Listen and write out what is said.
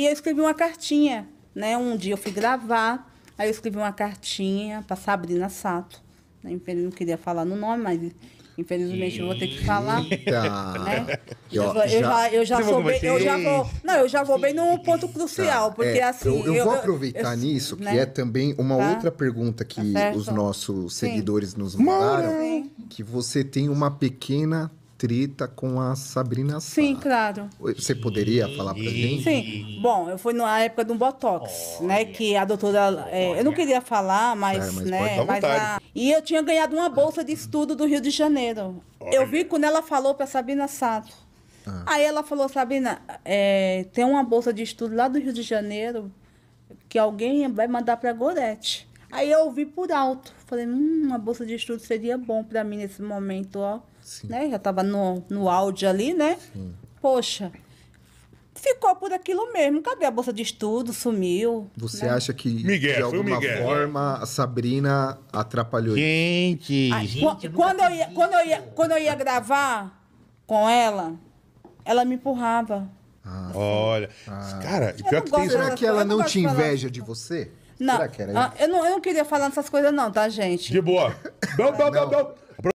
E eu escrevi uma cartinha, né? Um dia eu fui gravar, aí eu escrevi uma cartinha para Sabrina Sato. Né? Infelizmente não queria falar no nome, mas Infelizmente eu vou ter que falar. Né? Eu, eu, já, eu já, sou bem, eu assim, já vou. Não, eu já vou bem num ponto crucial, tá. porque é, assim. Eu, eu, vou aproveitar nisso, né? que é também uma tá? outra pergunta que tá os nossos seguidores Sim. nos mandaram. Que você tem uma pequena com a Sabrina Sá. Sim, claro. Você poderia falar pra gente? Sim. Bom, eu fui na época do Botox, Olha. né? Que a doutora... É, eu não queria falar, mas... É, mas né, mas a... E eu tinha ganhado uma bolsa de estudo do Rio de Janeiro. Olha. Eu vi quando ela falou pra Sabrina Sato. Ah. Aí ela falou, Sabrina, é, tem uma bolsa de estudo lá do Rio de Janeiro que alguém vai mandar para Gorete. Aí eu ouvi por alto. Falei, hum, uma bolsa de estudo seria bom para mim nesse momento, ó. Né? Já tava no, no áudio ali, né? Sim. Poxa, ficou por aquilo mesmo. Cadê a bolsa de estudo? Sumiu. Você né? acha que, Miguel, de alguma Miguel. forma, a Sabrina atrapalhou Gente! Ai, ah, gente quando, eu ia, quando, eu ia, quando eu ia gravar com ela, ela me empurrava. Ah, Olha, ah. cara, pior que tem... Será que ela não, não te inveja de você? Não, Será que era isso? ah, eu não, eu não queria falar nessas coisas não, tá, gente? De boa. Não, não, não. não.